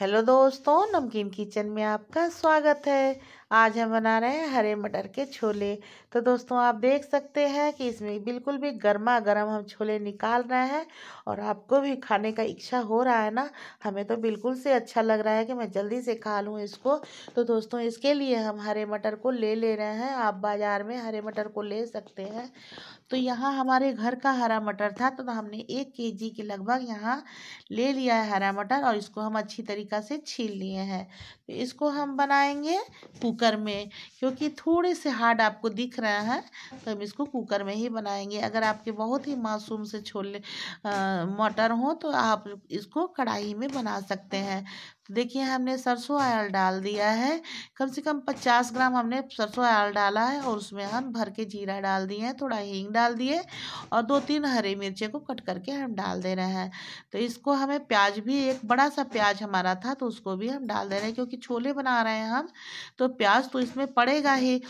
hello दोस्तों नमकीन kitchen में आपका स्वागत है आज हम बना रहे हैं हरे मटर के छोले तो दोस्तों आप देख सकते हैं कि इसमें बिल्कुल भी गर्मा गर्म हम छोले निकाल रहे हैं और आपको भी खाने का इच्छा हो रहा है ना हमें तो बिल्कुल से अच्छा लग रहा है कि मैं जल्दी से खा लूँ इसको तो दोस्तों इसके लिए हम हरे मटर को ले ले रहे हैं आप बाज़ार में हरे मटर को ले सकते हैं तो यहाँ हमारे घर का हरा मटर था तो हमने एक के जी के लगभग यहाँ ले लिया है हरा मटर और इसको हम अच्छी तरीका से छील लिए हैं तो इसको हम बनाएंगे कुकर कुकर में क्योंकि थोड़े से हार्ड आपको दिख रहा है तो हम इसको कुकर में ही बनाएंगे अगर आपके बहुत ही मासूम से छोले मटर हो तो आप इसको कढ़ाई में बना सकते हैं देखिए हमने सरसों आयल डाल दिया है कम से कम 50 ग्राम हमने सरसों आयल डाला है और उसमें हम भर के जीरा डाल दिए हैं थोड़ा हींग डाल दिए और दो तीन हरी मिर्चे को कट करके हम डाल दे रहे हैं तो इसको हमें प्याज भी एक बड़ा सा प्याज हमारा था तो उसको भी हम डाल दे रहे हैं क्योंकि छोले बना रहे हैं हम तो प्याज तो इसमें पड़ेगा ही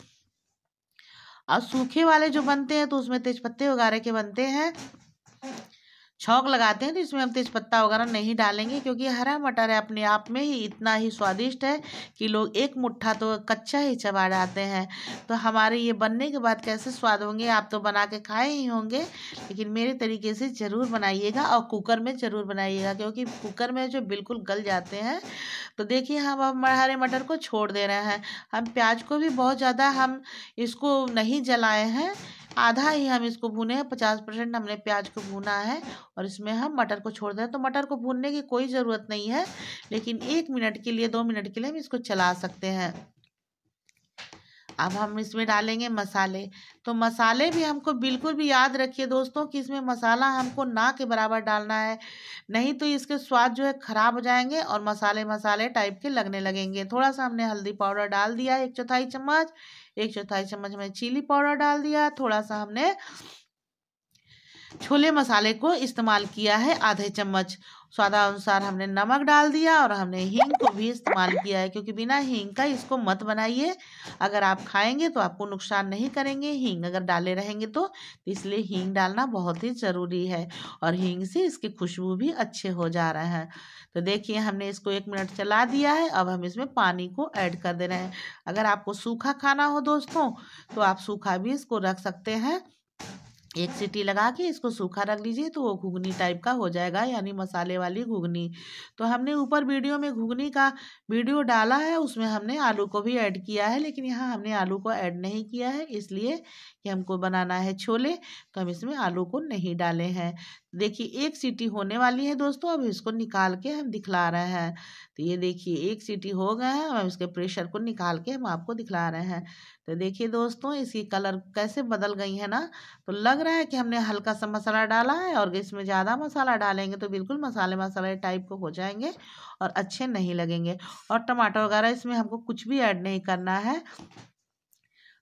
और सूखे वाले जो बनते हैं तो उसमें तेज पत्ते वगैरह के बनते हैं छौंक लगाते हैं तो इसमें हम तेज पत्ता वगैरह नहीं डालेंगे क्योंकि हरा मटर है अपने आप में ही इतना ही स्वादिष्ट है कि लोग एक मुट्ठा तो कच्चा ही चबा जाते हैं तो हमारे ये बनने के बाद कैसे स्वाद होंगे आप तो बना के खाए ही होंगे लेकिन मेरे तरीके से ज़रूर बनाइएगा और कुकर में ज़रूर बनाइएगा क्योंकि कुकर में जो बिल्कुल गल जाते हैं तो देखिए हम अब हरे मटर को छोड़ दे रहे हैं हम प्याज को भी बहुत ज़्यादा हम इसको नहीं जलाए हैं आधा ही हम इसको भुने हैं पचास परसेंट हमने प्याज को भुना है और इसमें हम मटर को छोड़ दें तो मटर को भूनने की कोई ज़रूरत नहीं है लेकिन एक मिनट के लिए दो मिनट के लिए हम इसको चला सकते हैं अब हम इसमें डालेंगे मसाले तो मसाले भी हमको बिल्कुल भी याद रखिए दोस्तों कि इसमें मसाला हमको ना के बराबर डालना है नहीं तो इसके स्वाद जो है ख़राब हो जाएंगे और मसाले मसाले टाइप के लगने लगेंगे थोड़ा सा हमने हल्दी पाउडर डाल दिया एक चौथाई चम्मच एक चौथाई चम्मच में चिली पाउडर डाल दिया थोड़ा सा हमने छोले मसाले को इस्तेमाल किया है आधे चम्मच स्वादानुसार हमने नमक डाल दिया और हमने हींग को भी इस्तेमाल किया है क्योंकि बिना हींग का इसको मत बनाइए अगर आप खाएंगे तो आपको नुकसान नहीं करेंगे हींग अगर डाले रहेंगे तो, तो इसलिए हींग डालना बहुत ही ज़रूरी है और हींग से इसकी खुशबू भी अच्छे हो जा रहे हैं तो देखिए हमने इसको एक मिनट चला दिया है अब हम इसमें पानी को ऐड कर दे रहे हैं अगर आपको सूखा खाना हो दोस्तों तो आप सूखा भी इसको रख सकते हैं एक सीटी लगा के इसको सूखा रख लीजिए तो वो घुगनी टाइप का हो जाएगा यानी मसाले वाली घुगनी तो हमने ऊपर वीडियो में घुगनी का वीडियो डाला है उसमें हमने आलू को भी ऐड किया है लेकिन यहाँ हमने आलू को ऐड नहीं किया है इसलिए कि हमको बनाना है छोले तो हम इसमें आलू को नहीं डाले हैं देखिए एक सीटी होने वाली है दोस्तों अब इसको निकाल के हम दिखला रहे हैं तो ये देखिए एक सीटी हो गए हैं अब इसके प्रेशर को निकाल के हम आपको दिखला रहे हैं तो देखिए दोस्तों इसकी कलर कैसे बदल गई है ना तो लग रहा है कि हमने हल्का सा मसाला डाला है और इसमें ज़्यादा मसाला डालेंगे तो बिल्कुल मसाले मसाले टाइप को हो जाएंगे और अच्छे नहीं लगेंगे और टमाटर वगैरह इसमें हमको कुछ भी ऐड नहीं करना है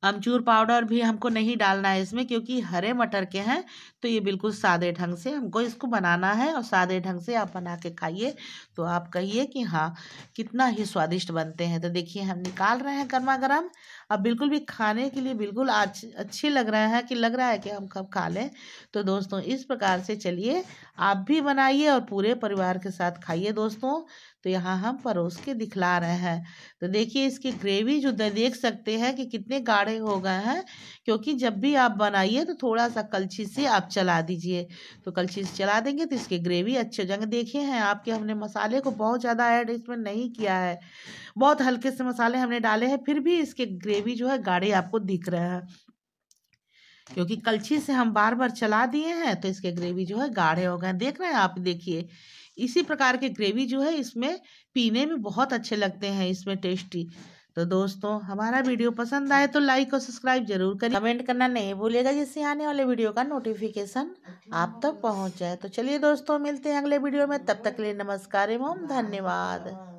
अमचूर पाउडर भी हमको नहीं डालना है इसमें क्योंकि हरे मटर के हैं तो ये बिल्कुल सादे ढंग से हमको इसको बनाना है और सादे ढंग से आप बना के खाइए तो आप कहिए कि हाँ कितना ही स्वादिष्ट बनते हैं तो देखिए हम निकाल रहे हैं गर्मा गर्म अब बिल्कुल भी खाने के लिए बिल्कुल आज लग रहे हैं कि लग रहा है कि हम कब खा लें तो दोस्तों इस प्रकार से चलिए आप भी बनाइए और पूरे परिवार के साथ खाइए दोस्तों तो यहाँ हम परोस के दिखला रहे हैं तो देखिए इसकी ग्रेवी जो देख सकते हैं कि कितने गाढ़े खड़े हो गए हैं क्योंकि जब भी आप बनाइए तो थोड़ा सा कलछी से आप चला दीजिए तो कलछी से चला देंगे तो इसके ग्रेवी अच्छे जंग देखे हैं आपके हमने मसाले को बहुत ज़्यादा ऐड इसमें नहीं किया है बहुत हल्के से मसाले हमने डाले हैं फिर भी इसके ग्रेवी जो है गाढ़े आपको दिख रहे हैं क्योंकि कलछी से हम बार बार चला दिए हैं तो इसके ग्रेवी जो है गाढ़े हो गए देख रहे हैं आप देखिए इसी प्रकार के ग्रेवी जो है इसमें पीने में बहुत अच्छे लगते हैं इसमें टेस्टी तो दोस्तों हमारा वीडियो पसंद आए तो लाइक और सब्सक्राइब जरूर करें कमेंट करना नहीं भूलिएगा जिससे आने वाले वीडियो का नोटिफिकेशन आप तक पहुंच जाए तो चलिए दोस्तों मिलते हैं अगले वीडियो में तब तक के लिए नमस्कार एवं धन्यवाद